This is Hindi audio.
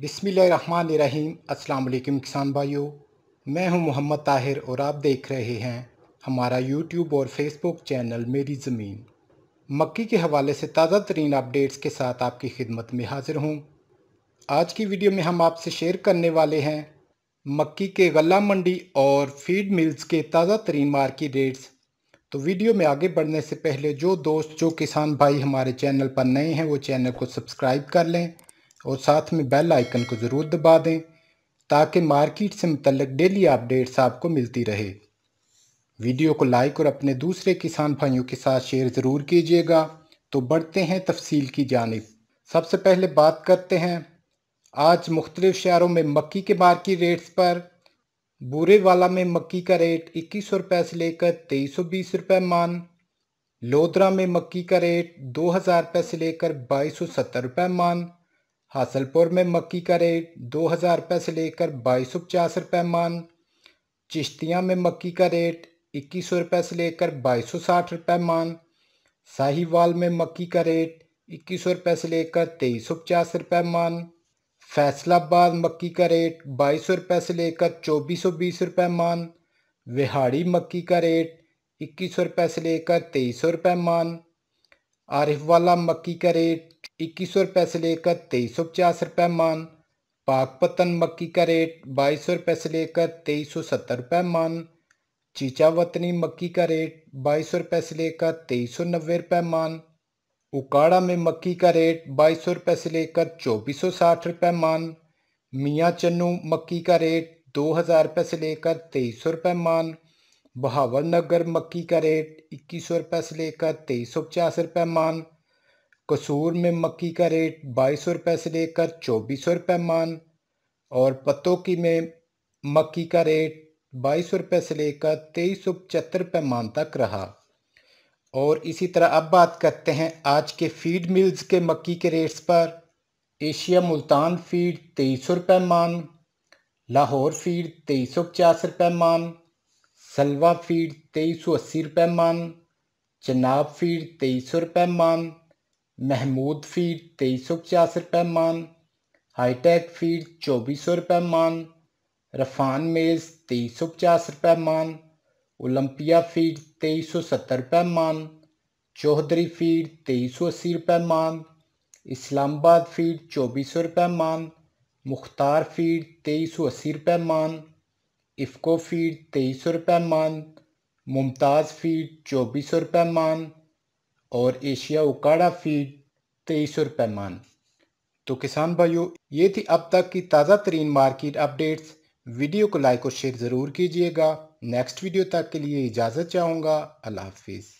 बिसमीम अल्लाम किसान भाइयों मैं हूं मोहम्मद ताहिर और आप देख रहे हैं हमारा यूट्यूब और फेसबुक चैनल मेरी ज़मीन मक्की के हवाले से ताज़ा तरीन अपडेट्स के साथ आपकी खिदमत में हाजिर हूं। आज की वीडियो में हम आपसे शेयर करने वाले हैं मक्की के गला मंडी और फीड मिल्स के ताज़ा तरीन मार्केट रेट्स तो वीडियो में आगे बढ़ने से पहले जो दोस्त जो किसान भाई हमारे चैनल पर नए हैं वो चैनल को सब्सक्राइब कर लें और साथ में बेल आइकन को ज़रूर दबा दें ताकि मार्केट से मतलब डेली अपडेट्स आपको मिलती रहे वीडियो को लाइक और अपने दूसरे किसान भाइयों के साथ शेयर ज़रूर कीजिएगा तो बढ़ते हैं तफसील की जानब सबसे पहले बात करते हैं आज मुख्तलिफ़ शहरों में मक्की के मार्केट रेट्स पर बूरे वाला में मक्की का रेट इक्कीस सौ रुपये से लेकर तेईस सौ बीस रुपये मान लोधरा में मक्की का रेट दो हज़ार रुपये से लेकर बाईस सौ सत्तर रुपये मान हासलपुर में मक्की का रेट दो हज़ार रुपये से लेकर बाईस सौ पचास रुपये मान चिश्तियाँ में मक्की का रेट इक्कीस सौ रुपये से लेकर बाईस सौ साठ रुपये मान साहिवाल में मक्की का रेट इक्कीस सौ रुपये से लेकर तेईस सौ पचास रुपये मान फैसलाबाद मक्की का रेट बाईस सौ रुपये से लेकर चौबीस सौ बीस रुपये मान विहाड़ी मक्की का रेट इक्कीस सौ रुपये से लेकर तेईस सौ रुपये मान आरिफवाला मक्की का रेट इक्कीस सौ रुपये से लेकर तेईस सौ पचास रुपये मान पाकपतन मक्की का रेट बाईस सौ रुपये से लेकर तेईस सौ सत्तर रुपये मान चीचा वतनी मक्की का रेट बाईस सौ रुपये से लेकर तेईस सौ नब्बे रुपये मान उकाड़ा में मक्की का रेट बाईस सौ रुपये से लेकर चौबीस सौ साठ रुपये मान मियाँ चन्नू मक्की का रेट दो हज़ार रुपये से लेकर तेईस सौ रुपये मान बहावल नगर मक्की का रेट इक्कीस सौ रुपये से लेकर तेईस सौ पचास रुपये मान कसूर में मक्की का रेट बाईस सौ रुपये से लेकर चौबीस सौ रुपये मान और पतोकी में मक्की का रेट बाईस सौ रुपये से लेकर तेईस सौ पचहत्तर रुपये मान तक रहा और इसी तरह अब बात करते हैं आज के फीड मिल्स के मक्की के रेट्स पर एशिया मुल्तान फीड तेईस सौ रुपये मान लाहौर फीड तेईस सौ पचास रुपये मान सलवा फीड तेईस सौ अस्सी रुपये मान चनाब फीड तेईस सौ रुपये मान महमूद फीड तेईस सौ पचास रुपये मान हाईटेक फीड चौबीस सौ रुपये मान रफान मेज़ तेईस सौ पचास रुपये मान ओलंपिया फीड तेईस सौ सत्तर रुपये मान चौधरी फीड तेईस सौ अस्सी रुपये मान इस्लामाबाद फीड चौबीस सौ रुपये मान मुख्तार फीड तेईस सौ अस्सी रुपये मान इफको फीड तेईस सौ रुपये मान मुमताज़ फीड चौबीस सौ रुपये मान और एशिया उकाड़ा फीड तेईस सौ रुपये मान तो किसान भाइयों ये थी अब तक की ताज़ा तरीन मार्केट अपडेट्स वीडियो को लाइक और शेयर ज़रूर कीजिएगा नेक्स्ट वीडियो तक के लिए इजाज़त चाहूँगा अल्लाह हाफिज़